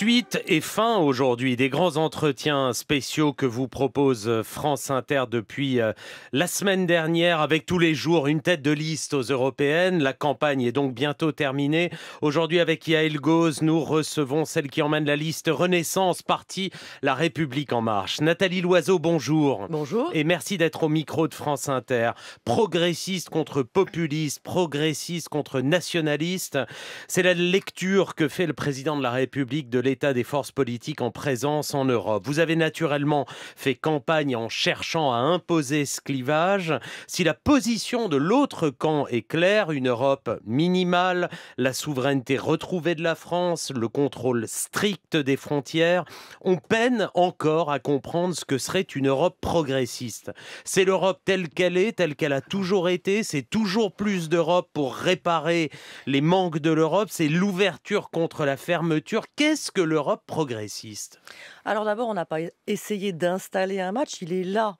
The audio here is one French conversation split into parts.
Suite et fin aujourd'hui des grands entretiens spéciaux que vous propose euh, France Inter depuis euh, la semaine dernière avec tous les jours une tête de liste aux européennes. La campagne est donc bientôt terminée. Aujourd'hui avec Yael goz nous recevons celle qui emmène la liste Renaissance, parti La République en marche. Nathalie Loiseau, bonjour. Bonjour. Et merci d'être au micro de France Inter. Progressiste contre populiste, progressiste contre nationaliste. C'est la lecture que fait le président de la République de l'état des forces politiques en présence en Europe. Vous avez naturellement fait campagne en cherchant à imposer ce clivage. Si la position de l'autre camp est claire, une Europe minimale, la souveraineté retrouvée de la France, le contrôle strict des frontières, on peine encore à comprendre ce que serait une Europe progressiste. C'est l'Europe telle qu'elle est, telle qu'elle a toujours été, c'est toujours plus d'Europe pour réparer les manques de l'Europe, c'est l'ouverture contre la fermeture. Qu'est-ce que l'Europe progressiste Alors d'abord, on n'a pas essayé d'installer un match, il est là.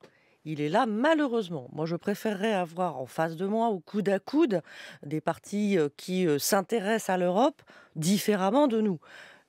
Il est là, malheureusement. Moi, je préférerais avoir en face de moi, au coude à coude, des partis euh, qui euh, s'intéressent à l'Europe différemment de nous.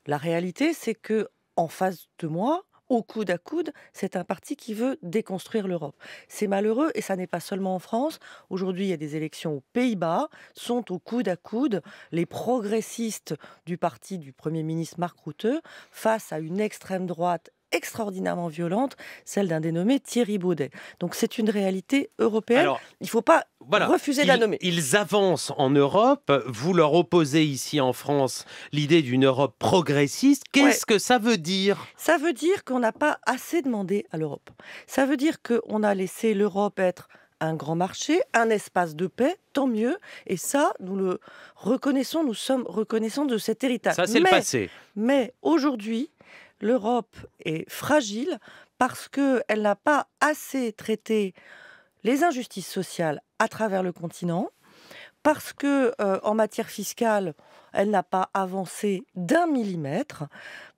La réalité, c'est que en face de moi, au coude à coude, c'est un parti qui veut déconstruire l'Europe. C'est malheureux et ça n'est pas seulement en France. Aujourd'hui, il y a des élections aux Pays-Bas, sont au coude à coude les progressistes du parti du Premier ministre Marc Rutte face à une extrême droite extraordinairement violente, celle d'un dénommé Thierry Baudet. Donc c'est une réalité européenne. il ne faut pas refuser de la nommer. Ils avancent en Europe. Vous leur opposez ici en France l'idée d'une Europe progressiste. Qu'est-ce que ça veut dire Ça veut dire qu'on n'a pas assez demandé à l'Europe. Ça veut dire qu'on a laissé l'Europe être un grand marché, un espace de paix, tant mieux. Et ça, nous le reconnaissons, nous sommes reconnaissants de cet héritage. Ça, c'est le passé. Mais aujourd'hui, l'Europe est fragile parce qu'elle n'a pas assez traité les injustices sociales à travers le continent, parce que euh, en matière fiscale, elle n'a pas avancé d'un millimètre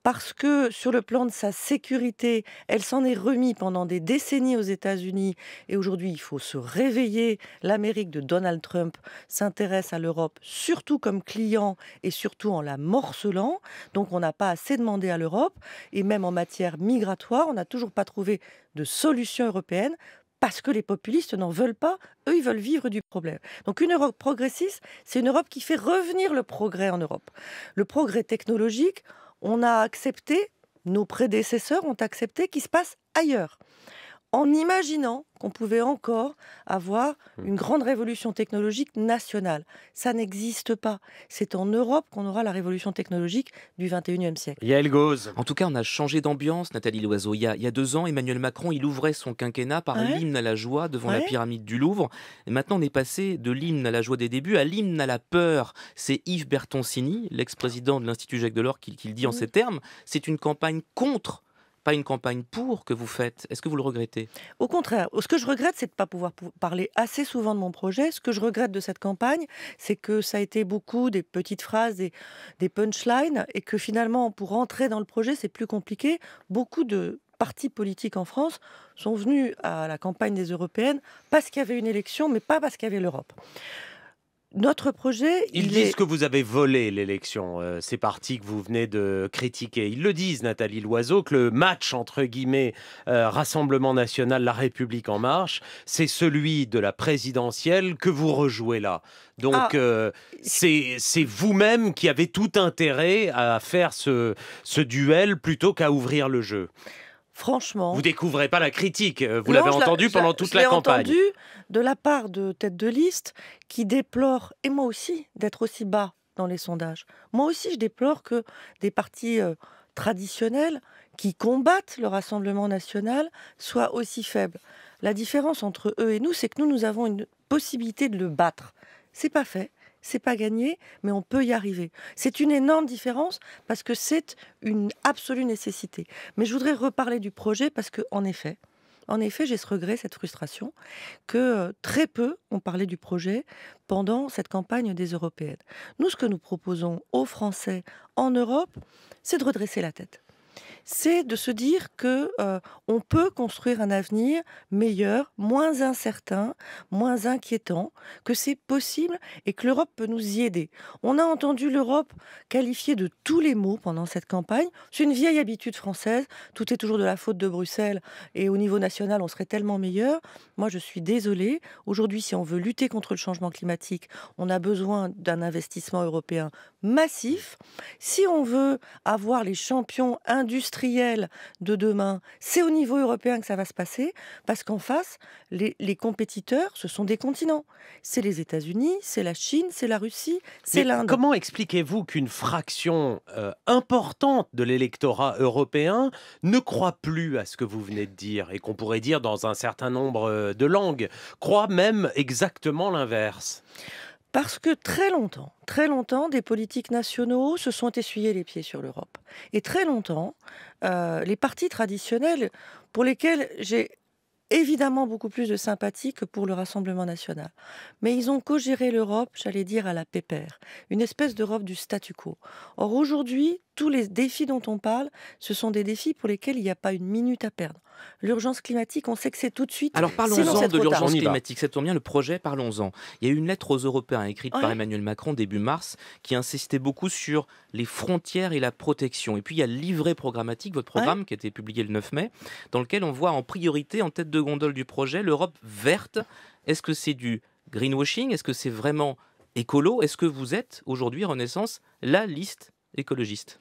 parce que sur le plan de sa sécurité, elle s'en est remise pendant des décennies aux États-Unis et aujourd'hui il faut se réveiller. L'Amérique de Donald Trump s'intéresse à l'Europe surtout comme client et surtout en la morcelant. Donc on n'a pas assez demandé à l'Europe et même en matière migratoire, on n'a toujours pas trouvé de solution européenne parce que les populistes n'en veulent pas, eux ils veulent vivre du problème. Donc une Europe progressiste, c'est une Europe qui fait revenir le progrès en Europe. Le progrès technologique, on a accepté, nos prédécesseurs ont accepté qu'il se passe ailleurs en imaginant qu'on pouvait encore avoir hmm. une grande révolution technologique nationale. Ça n'existe pas. C'est en Europe qu'on aura la révolution technologique du 21e siècle. Yael Gauze. En tout cas, on a changé d'ambiance, Nathalie Loiseau. Il y, a, deux ans, Emmanuel Macron, il ouvrait son quinquennat par l'hymne à la joie devant la pyramide du Louvre. Et maintenant, on est passé de l'hymne à la joie des débuts à l'hymne à la peur. C'est Yves Bertoncini, l'ex-président de l'Institut Jacques Delors, qui, le dit en mhm. ces termes. C'est une campagne contre pas une campagne pour que vous faites. Est-ce que vous le regrettez Au contraire, ce que je regrette, c'est de ne pas pouvoir parler assez souvent de mon projet. Ce que je regrette de cette campagne, c'est que ça a été beaucoup des petites phrases, des, des punchlines, et que finalement, pour entrer dans le projet, c'est plus compliqué. Beaucoup de partis politiques en France sont venus à la campagne des européennes parce qu'il y avait une élection, mais pas parce qu'il y avait l'Europe. Notre projet. Ils disent que vous avez volé l'élection, C'est euh, ces partis que vous venez de critiquer. Ils le disent, Nathalie Loiseau, que le match entre guillemets euh, Rassemblement national, La République en marche, c'est celui de la présidentielle que vous rejouez là. Donc ah. euh, c'est vous-même qui avez tout intérêt à faire ce duel plutôt qu'à ouvrir le jeu. Franchement. Vous découvrez pas la critique, euh, vous l'avez entendu pendant toute la campagne. de la part de têtes de liste qui déplore, et moi aussi, d'être aussi bas dans les sondages. Moi aussi, je déplore que des partis euh, traditionnels qui combattent le Rassemblement national soient aussi faibles. La différence entre eux et nous, c'est que nous, nous avons une possibilité de le battre. C'est pas fait c'est pas gagné, mais on peut y arriver. C'est une énorme différence parce que c'est une absolue nécessité. Mais je voudrais reparler du projet parce que, en effet, en effet, j'ai ce regret, cette frustration, que euh, très peu ont parlé du projet pendant cette campagne des Européennes. Nous, ce que nous proposons aux Français en Europe, c'est de redresser la tête c'est de se dire que euh, on peut construire un avenir meilleur, moins incertain, moins inquiétant, que c'est possible et que l'Europe peut nous y aider. On a entendu l'Europe qualifiée de tous les mots pendant cette campagne. C'est une vieille habitude française. Tout est toujours de la faute de Bruxelles et au niveau national, on serait tellement meilleur. Moi, je suis désolée. Aujourd'hui, si on veut lutter contre le changement climatique, on a besoin d'un investissement européen massif. Si on veut avoir les champions industriels industriel de demain, c'est au niveau européen que ça va se passer, parce qu'en face, les, compétiteurs, ce sont des continents. C'est les États-Unis, c'est la Chine, c'est la Russie, c'est l'Inde. Comment expliquez-vous qu'une fraction euh, importante de l'électorat européen ne croit plus à ce que vous venez de dire, et qu'on pourrait dire dans un certain nombre euh, de langues, croit même exactement l'inverse parce que très longtemps, très longtemps, des politiques nationaux se sont essuyés les pieds sur l'Europe. Et très longtemps, euh, les partis traditionnels, pour lesquels j'ai évidemment beaucoup plus de sympathie que pour le Rassemblement national. Mais ils ont co-géré l'Europe, j'allais dire, à la pépère, une espèce d'Europe du statu quo. Or aujourd'hui, tous les défis dont on parle, ce sont des défis pour lesquels il n'y a pas une minute à perdre l'urgence climatique, on sait que c'est tout de suite. Alors parlons-en de l'urgence climatique, ça tombe bien, le projet, parlons-en. Il y a eu une lettre aux Européens écrite par Emmanuel Macron début mars qui insistait beaucoup sur les frontières et la protection. Et puis il y a le livret programmatique, votre programme qui a été publié le 9 mai, dans lequel on voit en priorité, en tête de gondole du projet, l'Europe verte. Est-ce que c'est du greenwashing Est-ce que c'est vraiment écolo Est-ce que vous êtes aujourd'hui, Renaissance, la liste écologiste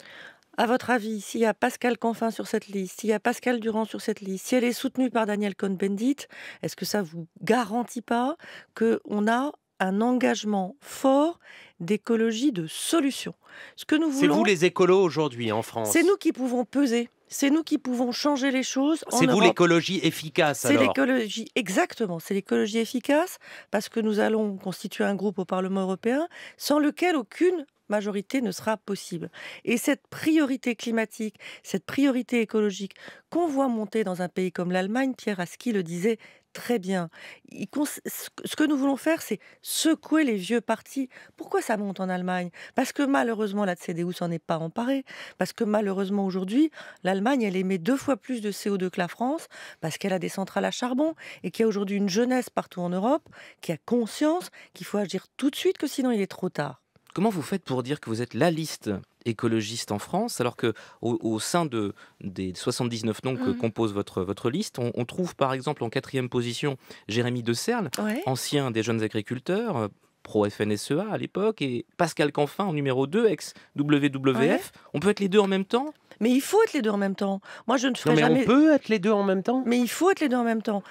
à votre avis, s'il y a Pascal Canfin sur cette liste, s'il y a Pascal Durand sur cette liste, si elle est soutenue par Daniel Cohn-Bendit, est-ce que ça vous garantit pas qu'on a un engagement fort d'écologie de solution Ce que nous voulons, c'est vous les écolos aujourd'hui en France. C'est nous qui pouvons peser. C'est nous qui pouvons changer les choses. C'est vous l'écologie efficace. C'est l'écologie, exactement. C'est l'écologie efficace parce que nous allons constituer un groupe au Parlement européen sans lequel aucune majorité ne sera possible. Et cette priorité climatique, cette priorité écologique qu'on voit monter dans un pays comme l'Allemagne, Pierre Aski le disait très bien. Ce que nous voulons faire, c'est secouer les vieux partis. Pourquoi ça monte en Allemagne Parce que malheureusement, la CDU s'en est pas emparée. Parce que malheureusement, aujourd'hui, l'Allemagne, elle émet deux fois plus de CO2 que la France, parce qu'elle a des centrales à charbon, et qu'il y a aujourd'hui une jeunesse partout en Europe qui a conscience qu'il faut agir tout de suite, que sinon il est trop tard. Comment vous faites pour dire que vous êtes la liste écologiste en France, alors que au, sein de, des 79 noms que mmh. compose votre, votre liste, on, trouve par exemple en quatrième position Jérémy De Serle, ancien des jeunes agriculteurs, euh, pro-FNSEA à l'époque, et Pascal Canfin en numéro 2, ex-WWF. On peut être les deux en même temps Mais il faut être les deux en même temps. Moi, je ne ferai mais jamais... On peut être les deux en même temps Mais il faut être les deux en même temps.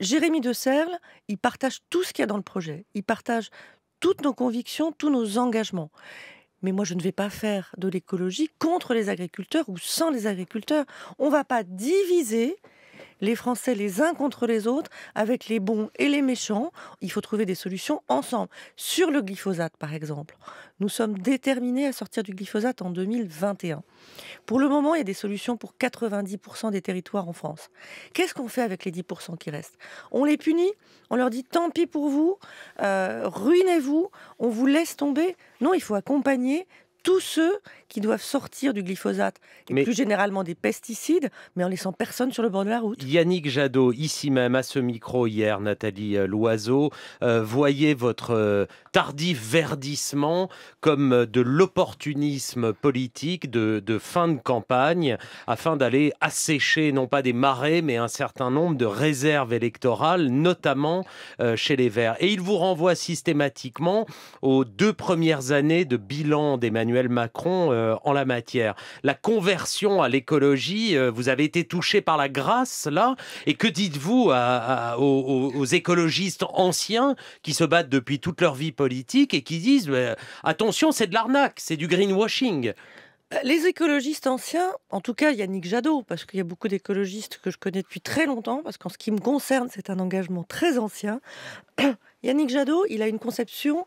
Jérémy de Serle, il partage tout ce qu'il y a dans le projet. Il partage toutes nos convictions, tous nos engagements. Mais moi, je ne vais pas faire de l'écologie contre les agriculteurs ou sans les agriculteurs. On ne va pas diviser les Français les uns contre les autres, avec les bons et les méchants. Il faut trouver des solutions ensemble. Sur le glyphosate, par exemple, nous sommes déterminés à sortir du glyphosate en 2021. Pour le moment, il y a des solutions pour 90% des territoires en France. Qu'est-ce qu'on fait avec les 10% qui restent On les punit On leur dit tant pis pour vous, euh, ruinez-vous, on vous laisse tomber Non, il faut accompagner tous ceux qui doivent sortir du glyphosate et plus généralement des pesticides, mais en laissant personne sur le bord de la route. Yannick Jadot, ici même à ce micro hier, Nathalie euh, Loiseau, euh, voyez votre euh, tardif verdissement comme de l'opportunisme politique de, fin de campagne afin d'aller assécher non pas des marais, mais un certain nombre de réserves électorales, notamment chez les Verts. Et il vous renvoie systématiquement aux deux premières années de bilan des d'Emmanuel Macron euh, en la matière. La conversion à l'écologie, euh, vous avez été touché par la grâce là, et que dites-vous aux, écologistes anciens qui se battent depuis toute leur vie politique et qui disent euh, attention, c'est de l'arnaque, c'est du greenwashing. Les écologistes anciens, en tout cas Yannick Jadot, parce qu'il y a beaucoup d'écologistes que je connais depuis très longtemps, parce qu'en ce qui me concerne, c'est un engagement très ancien. Yannick Jadot, il a une conception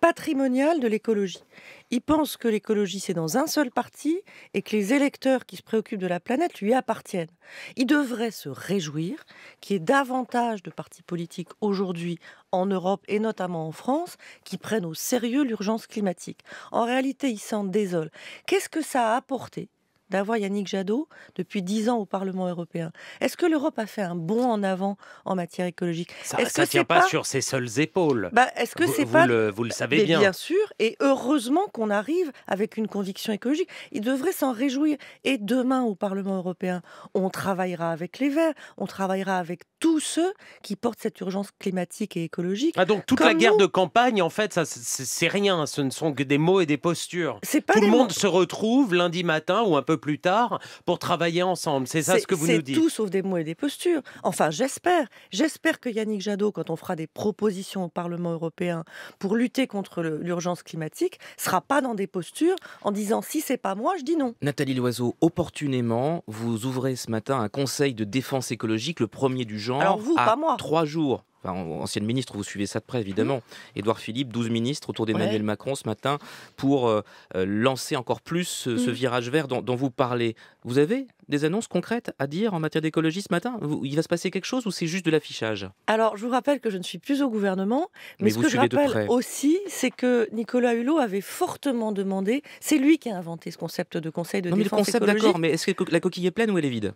patrimonial de l'écologie. Il pense que l'écologie, c'est dans un seul parti et que les électeurs qui se préoccupent de la planète lui appartiennent. Il devrait se réjouir qu'il y ait davantage de partis politiques aujourd'hui en Europe et notamment en France qui prennent au sérieux l'urgence climatique. En réalité, il s'en désole. Qu'est-ce que ça a apporté d'avoir Yannick Jadot depuis dix ans au Parlement européen. Est-ce que l'Europe a fait un bond en avant en matière écologique Ça ne tient pas, sur ses seules épaules. Bah, est-ce que c'est pas Vous le savez bien. Bien sûr, et heureusement qu'on arrive avec une conviction écologique. Il devrait s'en réjouir. Et demain au Parlement européen, on travaillera avec les Verts, on travaillera avec tous ceux qui portent cette urgence climatique et écologique. Ah, donc toute la guerre de campagne, en fait, ça c'est rien. Ce ne sont que des mots et des postures. Tout le monde se retrouve lundi matin ou un peu plus tard pour travailler ensemble. C'est ça ce que vous nous dites. C'est tout sauf des mots et des postures. Enfin, j'espère. J'espère que Yannick Jadot, quand on fera des propositions au Parlement européen pour lutter contre l'urgence climatique, sera pas dans des postures en disant si c'est pas moi, je dis non. Nathalie Loiseau, opportunément, vous ouvrez ce matin un conseil de défense écologique, le premier du genre. Alors vous, pas moi. Trois jours ancienne ministre, vous suivez ça de près évidemment, mm. Édouard Philippe, 12 ministres autour d'Emmanuel Macron ce matin pour euh, euh, lancer encore plus euh, ce, mm. virage vert dont, vous parlez. Vous avez des annonces concrètes à dire en matière d'écologie ce matin Il va se passer quelque chose ou c'est juste de l'affichage Alors, je vous rappelle que je ne suis plus au gouvernement, mais, ce que je rappelle aussi, c'est que Nicolas Hulot avait fortement demandé, c'est lui qui a inventé ce concept de conseil de non, défense d'accord, mais est-ce que la coquille est pleine ou elle est vide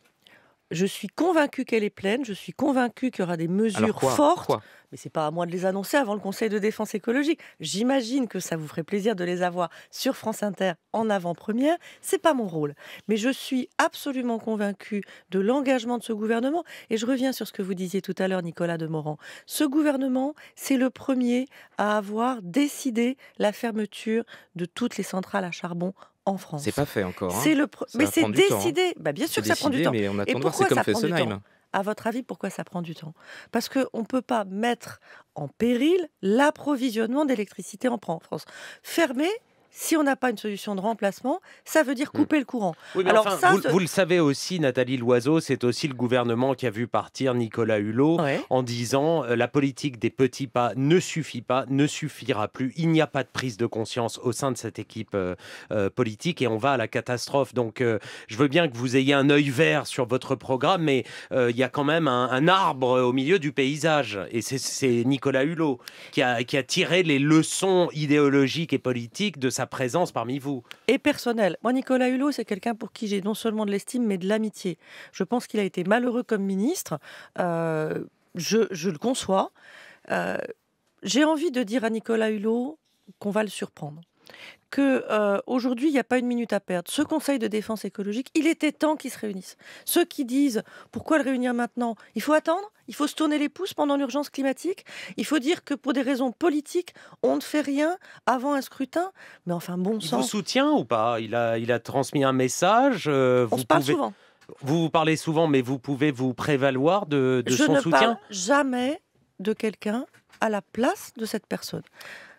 je suis convaincue qu'elle est pleine. Je suis convaincue qu'il y aura des mesures fortes. mais c'est pas à moi de les annoncer avant le Conseil de défense écologique. J'imagine que ça vous ferait plaisir de les avoir sur France Inter en avant-première. C'est pas mon rôle, mais je suis absolument convaincue de l'engagement de ce gouvernement. Et je reviens sur ce que vous disiez tout à l'heure, Nicolas Demorand. Ce gouvernement, c'est le premier à avoir décidé la fermeture de toutes les centrales à charbon en France. C'est pas fait encore. Hein. C'est le mais c'est hein. décidé. bah, bien sûr que ça prend du temps. Mais on attend prend du temps À votre avis, pourquoi ça prend du temps Parce qu'on ne peut pas mettre en péril l'approvisionnement d'électricité en France. Fermer, si on n'a pas une solution de remplacement, ça veut dire hmm. couper le courant. Alors vous, le savez aussi, Nathalie Loiseau, c'est aussi le gouvernement qui a vu partir Nicolas Hulot en disant euh, la politique des petits pas ne suffit pas, ne suffira plus. Il n'y a pas de prise de conscience au sein de cette équipe euh, euh, politique et on va à la catastrophe. Donc je veux bien que vous ayez un œil vert sur votre programme, mais il y a quand même un, arbre au milieu du paysage. Et c'est Nicolas Hulot qui a tiré les leçons idéologiques et politiques de sa présence parmi vous. Et personnel. Moi, Nicolas Hulot, c'est quelqu'un pour qui j'ai non seulement de l'estime, mais de l'amitié. Je pense qu'il a été malheureux comme ministre. Euh, je, le conçois. Euh, j'ai envie de dire à Nicolas Hulot qu'on va le surprendre que euh, aujourd'hui il n'y a pas une minute à perdre. Ce Conseil de défense écologique, il était temps qu'ils se réunissent. Ceux qui disent pourquoi le réunir maintenant Il faut attendre, il faut se tourner les pouces pendant l'urgence climatique. Il faut dire que pour des raisons politiques, on ne fait rien avant un scrutin. Mais enfin, bon sang. Il vous soutient ou pas Il a, il a transmis un message. Euh, on vous parle souvent. Vous, vous parlez souvent, mais vous pouvez vous prévaloir de, de son soutien. Je ne parle jamais de quelqu'un à la place de cette personne.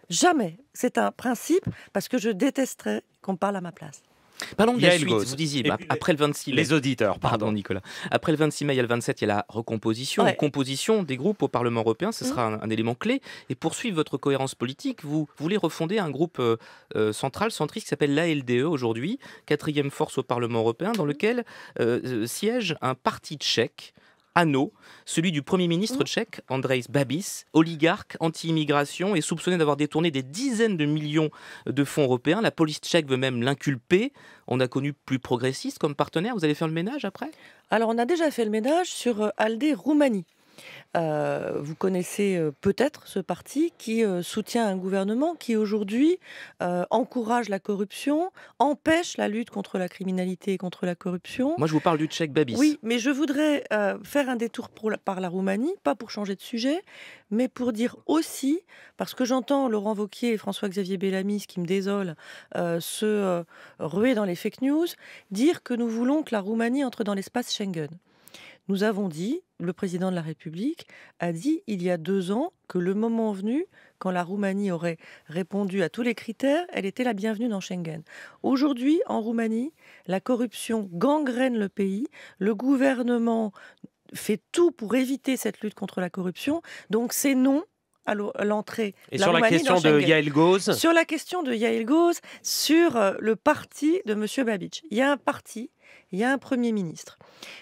Jamais. C'est un principe parce que je détesterais qu'on parle à ma place. Parlons de la suite, vous disiez, bah, après le 26 mai. Les auditeurs, pardon Nicolas. Après le 26 mai, il y a le 27, il y a la recomposition, la composition des groupes au Parlement européen, ce mmh. sera un, élément clé. Et poursuivre votre cohérence politique, vous voulez refonder un groupe euh, euh, central, centriste, qui s'appelle l'ALDE aujourd'hui, quatrième force au Parlement européen, dans mmh. lequel euh, siège un parti tchèque anneau, celui du Premier ministre mmh. tchèque Andrzej Babis, oligarque anti-immigration et soupçonné d'avoir détourné des dizaines de millions de fonds européens. La police tchèque veut même l'inculper. On a connu plus progressiste comme partenaire. Vous allez faire le ménage après Alors on a déjà fait le ménage sur euh, Alde Roumanie. Euh, vous connaissez euh, peut-être ce parti qui euh, soutient un gouvernement qui aujourd'hui encourage la corruption, empêche la lutte contre la criminalité et contre la corruption. Moi, je vous parle du Tchèque Babis. Oui, mais je voudrais faire un détour par la Roumanie, pas pour changer de sujet, mais pour dire aussi, parce que j'entends Laurent Vauquier et François-Xavier Bellamy, ce qui me désole, se ruer dans les fake news, dire que nous voulons que la Roumanie entre dans l'espace Schengen. Nous avons dit, le président de la République a dit il y a deux ans que le moment venu, quand la Roumanie aurait répondu à tous les critères, elle était la bienvenue dans Schengen. Aujourd'hui, en Roumanie, la corruption gangrène le pays. Le gouvernement fait tout pour éviter cette lutte contre la corruption. Donc c'est non à l'entrée. Et la sur, la la question de Yael Goz Sur la question de Yael Goz, sur euh, le parti de M. Babic. Il y a un parti il y a un Premier ministre.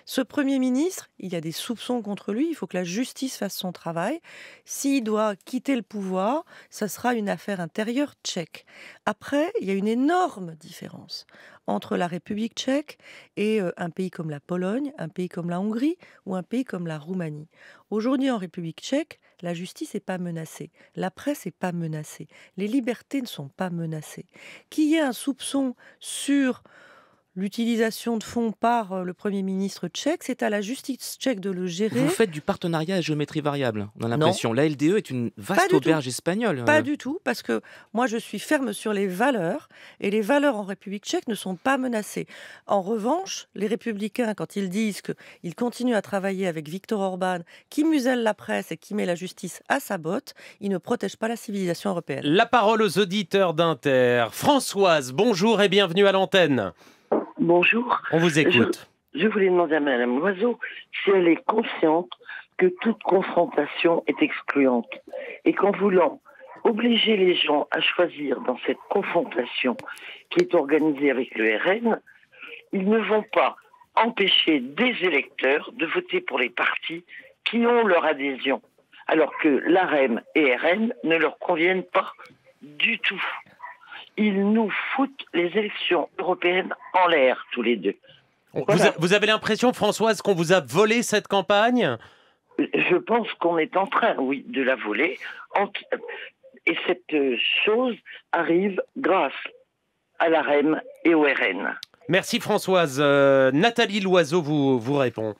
Ce Premier ministre, il y a des soupçons contre lui, il faut que la justice fasse son travail. S'il doit quitter le pouvoir, ça sera une affaire intérieure tchèque. Après, il y a une énorme différence entre la République tchèque et euh, un pays comme la Pologne, un pays comme la Hongrie ou un pays comme la Roumanie. Aujourd'hui, en République tchèque, la justice n'est pas menacée, la presse n'est pas menacée, les libertés ne sont pas menacées. Qui y ait un soupçon sur l'utilisation de fonds par euh, le Premier ministre tchèque. C'est à la justice tchèque de le gérer. Vous faites du partenariat à géométrie variable, on a l'impression. La LDE est une vaste auberge espagnole. Pas du tout, parce que moi je suis ferme sur les valeurs, et les valeurs en République tchèque ne sont pas menacées. En revanche, les républicains, quand ils disent qu'ils continuent à travailler avec Viktor Orban, qui muselle la presse et qui met la justice à sa botte, ils ne protègent pas la civilisation européenne. La parole aux auditeurs d'Inter. Françoise, bonjour et bienvenue à l'antenne. Bonjour. On vous écoute. Je, voulais demander à Madame Loiseau si elle est consciente que toute confrontation est excluante et qu'en voulant obliger les gens à choisir dans cette confrontation qui est organisée avec le RN, ils ne vont pas empêcher des électeurs de voter pour les partis qui ont leur adhésion, alors que l'AREM et RN ne leur conviennent pas du tout ils nous foutent les élections européennes en l'air, tous les deux. Vous, avez l'impression, Françoise, qu'on vous a volé cette campagne Je pense qu'on est en train, oui, de la voler. Et cette euh, chose arrive grâce à la REM et au RN. Merci Françoise. Euh, Nathalie Loiseau vous, vous répond.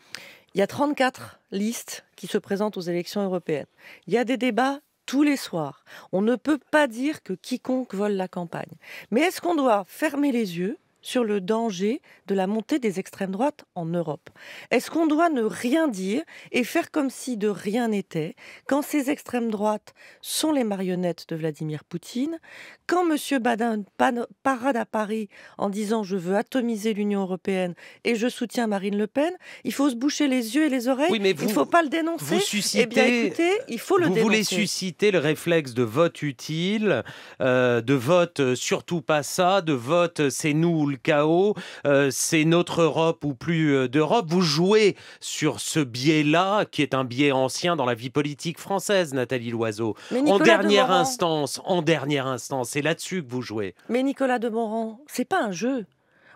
Il y a 34 listes qui se présentent aux élections européennes. Il y a des débats tous les soirs. On ne peut pas dire que quiconque vole la campagne. Mais est-ce qu'on doit fermer les yeux sur le danger de la montée des extrêmes droites en Europe. Est-ce qu'on doit ne rien dire et faire comme si de rien n'était quand ces extrêmes droites sont les marionnettes de Vladimir Poutine, quand M. Badin parade à Paris en disant je veux atomiser l'Union européenne et je soutiens Marine Le Pen, il faut se boucher les yeux et les oreilles, il ne faut pas le dénoncer. Vous eh bien, écoutez, il faut le vous voulez susciter le réflexe de vote utile, euh, de vote euh, surtout pas ça, de vote c'est nous le chaos, euh, c'est notre Europe ou plus euh, d'Europe. Vous jouez sur ce biais-là, qui est un biais ancien dans la vie politique française, Nathalie Loiseau. En dernière instance, en dernière instance, c'est là-dessus que vous jouez. Mais Nicolas de Morand, c'est pas un jeu.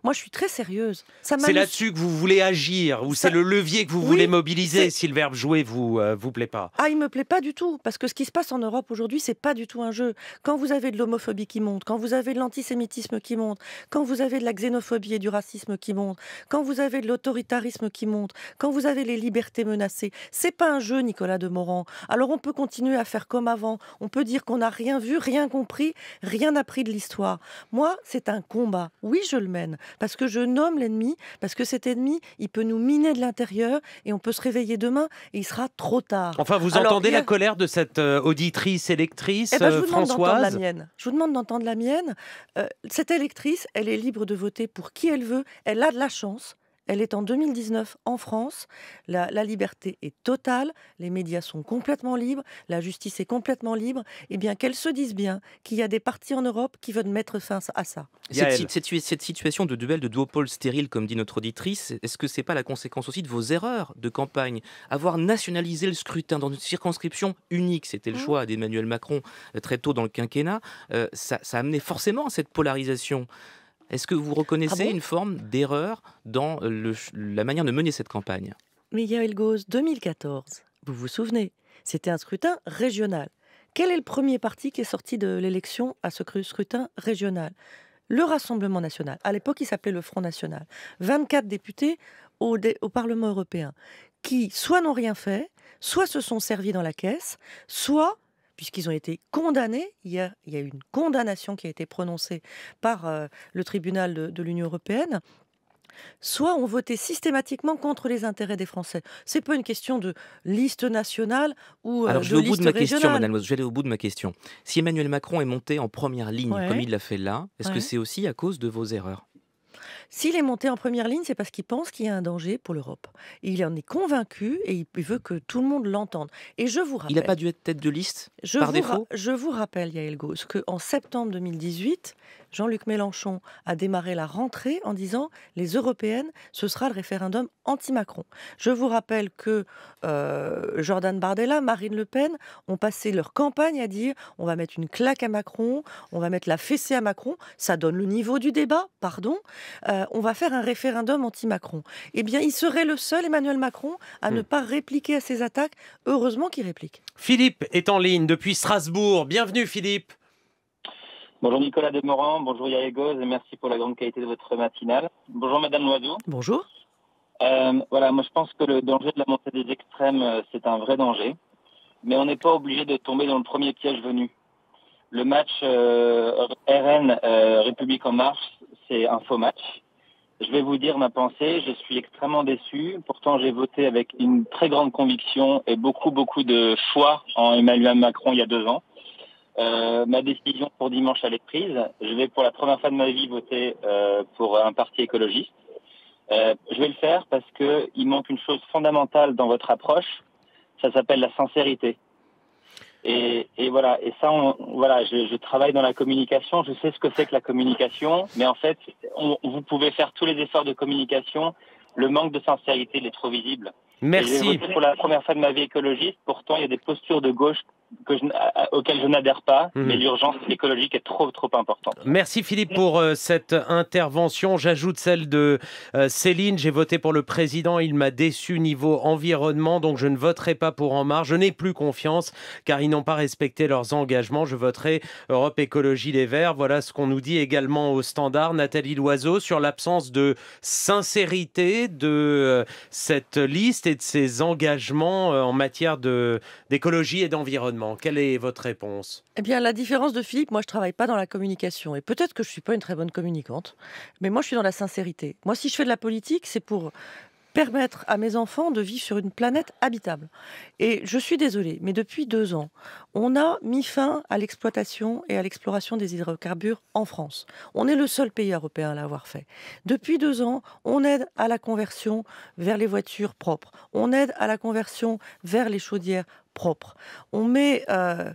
Moi, je suis très sérieuse. C'est là-dessus que vous voulez agir, ou c'est le levier que vous voulez mobiliser si le verbe jouer vous euh, vous plaît pas. Ah, il me plaît pas du tout, parce que ce qui se passe en Europe aujourd'hui, c'est pas du tout un jeu. Quand vous avez de l'homophobie qui monte, quand vous avez de l'antisémitisme qui monte, quand vous avez de la xénophobie et du racisme qui monte, quand vous avez de l'autoritarisme qui monte, quand vous avez les libertés menacées, c'est pas un jeu, Nicolas Demorand. Alors on peut continuer à faire comme avant. On peut dire qu'on n'a rien vu, rien compris, rien appris de l'histoire. Moi, c'est un combat. Oui, je le mène parce que je nomme l'ennemi, parce que cet ennemi, il peut nous miner de l'intérieur et on peut se réveiller demain et il sera trop tard. Enfin, vous entendez la colère de cette euh, auditrice électrice, eh ben, je euh, vous Françoise Je vous demande d'entendre la mienne. Euh, cette électrice, elle est libre de voter pour qui elle veut. Elle a de la chance. Elle est en 2019 en France. La, liberté est totale. Les médias sont complètement libres. La justice est complètement libre. Et eh bien, qu'elle se dise bien qu'il y a des partis en Europe qui veulent mettre fin à ça. Cette, situation de duel de duopole stérile, comme dit notre auditrice, est-ce que c'est pas la conséquence aussi de vos erreurs de campagne Avoir nationalisé le scrutin dans une circonscription unique, c'était le ah. choix d'Emmanuel Macron euh, très tôt dans le quinquennat, euh, ça, a amené forcément à cette polarisation. Est-ce que vous ah reconnaissez une forme d'erreur dans la manière de mener cette campagne Mais Yael Gauz, 2014, vous vous souvenez, c'était un scrutin régional. Quel est le premier parti qui est sorti de l'élection à ce scrutin régional Le Rassemblement national. À l'époque, il s'appelait le Front national. 24 députés au, au Parlement européen qui soit n'ont rien fait, soit se sont servis dans la caisse, soit puisqu'ils ont été condamnés. il y a eu une condamnation qui a été prononcée par euh, le tribunal de, l'Union européenne soit ont voté systématiquement contre les intérêts des Français. Ce n'est pas une question de liste nationale ou euh, Alors, je vais au bout de ma question, Madame Je vais au bout de ma question. Si Emmanuel Macron est monté en première ligne comme il l'a fait là, est-ce que c'est aussi à cause de vos erreurs s'il est monté en première ligne, c'est parce qu'il pense qu'il y a un danger pour l'Europe. Il en est convaincu et il veut que tout le monde l'entende. Et je vous rappelle. Il n'a pas dû être tête de liste je par vous défaut. Je vous rappelle, Yael Gauss, qu'en septembre 2018, Jean-Luc Mélenchon a démarré la rentrée en disant les européennes, ce sera le référendum anti-Macron. Je vous rappelle que euh, Jordan Bardella, Marine Le Pen ont passé leur campagne à dire on va mettre une claque à Macron, on va mettre la fessée à Macron. Ça donne le niveau du débat, pardon. Euh, on va faire un référendum anti-Macron. Eh bien, il serait le seul Emmanuel Macron à ne hmm. pas répliquer à ces attaques. Heureusement qu'il réplique. Philippe est en ligne depuis Strasbourg. Bienvenue Philippe. Bonjour Nicolas Desmorans, bonjour Yael Goz et merci pour la grande qualité de votre matinale. Bonjour Madame Loiseau. Bonjour. Euh, voilà, moi je pense que le danger de la montée des extrêmes, euh, c'est un vrai danger, mais on n'est pas obligé de tomber dans le premier piège venu. Le match euh, RN République en marche, c'est un faux match. Je vais vous dire ma pensée, je suis extrêmement déçu, pourtant j'ai voté avec une très grande conviction et beaucoup beaucoup de foi en Emmanuel Macron il y a deux ans. Euh, ma décision pour dimanche, elle est prise. Je vais pour la première fois de ma vie voter euh, pour un parti écologiste. Euh, je vais le faire parce que il manque une chose fondamentale dans votre approche. Ça s'appelle la sincérité. Et, et, voilà. Et ça, on, voilà, je, je, travaille dans la communication. Je sais ce que c'est que la communication, mais en fait, vous pouvez faire tous les efforts de communication. Le manque de sincérité, il est trop visible. Merci. pour la première fois de ma vie écologiste. Pourtant, il y a des postures de gauche que je, auquel je n'adhère pas, mhm. mais l'urgence écologique est trop trop importante. Merci Philippe pour euh, cette intervention. J'ajoute celle de euh, Céline. J'ai voté pour le président, il m'a déçu niveau environnement, donc je ne voterai pas pour En Marche. Je n'ai plus confiance car ils n'ont pas respecté leurs engagements. Je voterai Europe Écologie Les Verts. Voilà ce qu'on nous dit également au standard. Nathalie Loiseau sur l'absence de sincérité de euh, cette liste et de ses engagements en matière d'écologie et d'environnement. Quelle est votre réponse Eh bien, la différence de Philippe, moi, je travaille pas dans la communication. Et peut-être que je suis pas une très bonne communicante, mais moi, je suis dans la sincérité. Moi, si je fais de la politique, c'est pour permettre à mes enfants de vivre sur une planète habitable. Et je suis désolée, mais depuis deux ans, on a mis fin à l'exploitation et à l'exploration des hydrocarbures en France. On est le seul pays européen à l'avoir fait. Depuis deux ans, on aide à la conversion vers les voitures propres. On aide à la conversion vers les chaudières propres. On met... Euh,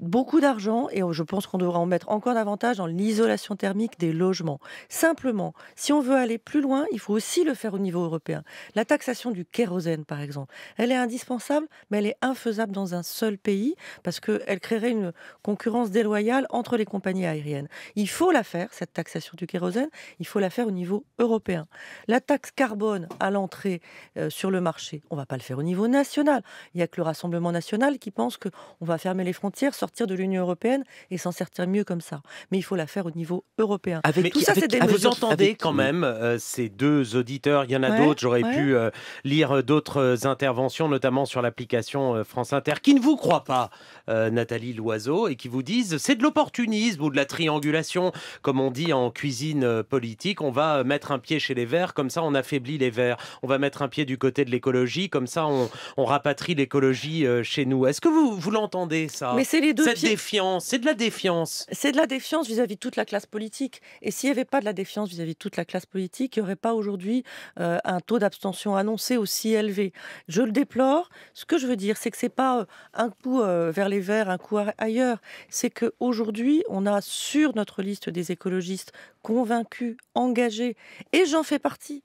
beaucoup d'argent et je pense qu'on devra en mettre encore davantage dans l'isolation thermique des logements. Simplement, si on veut aller plus loin, il faut aussi le faire au niveau européen. La taxation du kérosène, par exemple, elle est indispensable, mais elle est infaisable dans un seul pays parce qu'elle créerait une concurrence déloyale entre les compagnies aériennes. Il faut la faire, cette taxation du kérosène, il faut la faire au niveau européen. La taxe carbone à l'entrée euh, sur le marché, on ne va pas le faire au niveau national. Il n'y a que le Rassemblement national qui pense qu'on va fermer les frontières, de l'Union européenne et s'en sortir mieux comme ça. Mais il faut la faire au niveau européen. Avec tout ça, c'est des Vous entendez quand même euh, ces deux auditeurs. Il y en a d'autres. J'aurais pu euh, lire d'autres interventions, notamment sur l'application euh, France Inter, qui ne vous croient pas, Nathalie Loiseau, et qui vous disent c'est de l'opportunisme ou de la triangulation, comme on dit en cuisine politique. On va mettre un pied chez les Verts, comme ça on affaiblit les Verts. On va mettre un pied du côté de l'écologie, comme ça on, rapatrie l'écologie chez nous. Est-ce que vous, vous l'entendez ça Mais c'est les cette défiance, c'est de la défiance. C'est de la défiance vis-à-vis de toute la classe politique. Et s'il n'y avait pas de la défiance vis-à-vis de toute la classe politique, il n'y aurait pas aujourd'hui euh, un taux d'abstention annoncé aussi élevé. Je le déplore. Ce que je veux dire, c'est que c'est pas euh, un coup euh, vers les Verts, un coup ailleurs. C'est que aujourd'hui, on a sur notre liste des écologistes convaincus, engagés, et j'en fais partie.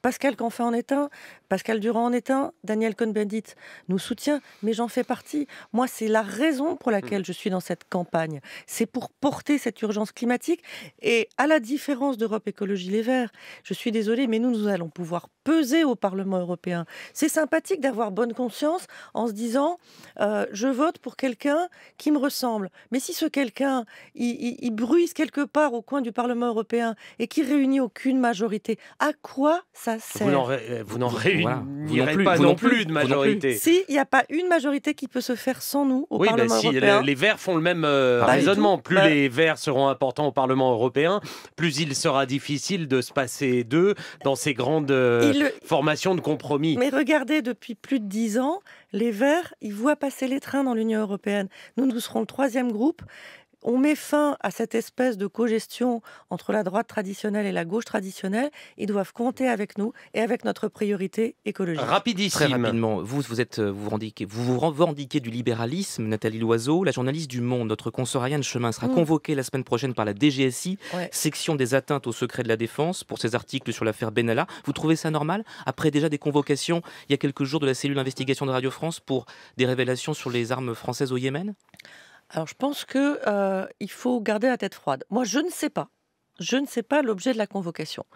Pascal Canfin en est un, Pascal Durand en est un, Daniel Cohn-Bendit nous soutient, mais j'en fais partie. Moi, c'est la raison pour laquelle mm. je suis dans cette campagne. C'est pour porter cette urgence climatique. Et à la différence d'Europe Écologie Les Verts, je suis désolée, mais nous, nous allons pouvoir au Parlement européen. C'est sympathique d'avoir bonne conscience en se disant euh, je vote pour quelqu'un qui me ressemble. Mais si ce quelqu'un il, il, bruise quelque part au coin du Parlement européen et qui réunit aucune majorité, à quoi ça sert Vous n'en réunirez pas non plus, de majorité. Si il n'y a pas une majorité qui peut se faire sans nous au ben Parlement européen. Les, Verts font le même euh, ah, raisonnement. Plus ben les Verts seront importants au Parlement européen, plus il sera difficile de se passer d'eux dans ces grandes. Euh, formation de compromis. Mais regardez, depuis plus de dix ans, les Verts, ils voient passer les trains dans l'Union européenne. Nous, nous serons le troisième groupe on met fin à cette espèce de cogestion entre la droite traditionnelle et la gauche traditionnelle. Ils doivent compter avec nous et avec notre priorité écologique. Rapidissime. vous vous êtes euh, revendiquez, du libéralisme, Nathalie Loiseau, la journaliste du Monde, notre consoeur de Chemin sera mm. convoquée la semaine prochaine par la DGSI, section des atteintes au secret de la défense, pour ses articles sur l'affaire Benalla. Vous trouvez ça normal après déjà des convocations il y a quelques jours de la cellule d'investigation de Radio France pour des révélations sur les armes françaises au Yémen alors, je pense que euh, il faut garder la tête froide. Moi, je ne sais pas. Je ne sais pas l'objet de la convocation.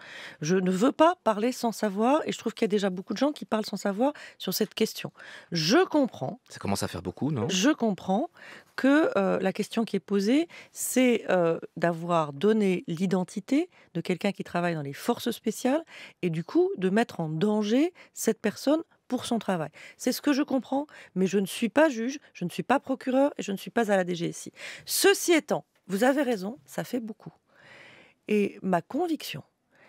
Je ne veux pas parler sans savoir, et je trouve qu'il y a déjà beaucoup de gens qui parlent sans savoir sur cette question. Je comprends. Ça commence à faire beaucoup, non Je comprends que euh, la question qui est posée, c'est euh, d'avoir donné l'identité de quelqu'un qui travaille dans les forces spéciales, et du coup de mettre en danger cette personne pour son travail. C'est ce que je comprends, mais je ne suis pas juge, je ne suis pas procureur et je ne suis pas à la DGSI. Ceci étant, vous avez raison, ça fait beaucoup. Et ma conviction,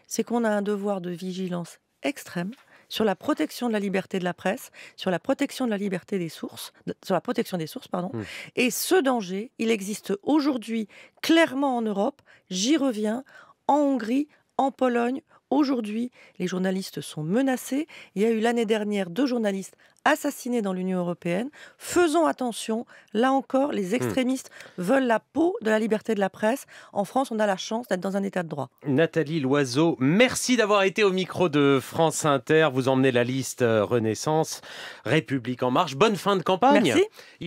c'est qu'on a un devoir de vigilance extrême sur la protection de la liberté de la presse, sur la protection de la liberté des sources, sur la protection des sources, pardon. Mmh. Et ce danger, il existe aujourd'hui clairement en Europe. J'y reviens en Hongrie, en Pologne, Aujourd'hui, les journalistes sont menacés. Il y a eu l'année dernière deux journalistes assassinés dans l'Union européenne. Faisons attention. Là encore, les hmm. extrémistes veulent la peau de la liberté de la presse. En France, on a la chance d'être dans un état de droit. Nathalie Loiseau, merci d'avoir été au micro de France Inter. Vous emmenez la liste euh, Renaissance, République en marche. Bonne fin de campagne. Merci.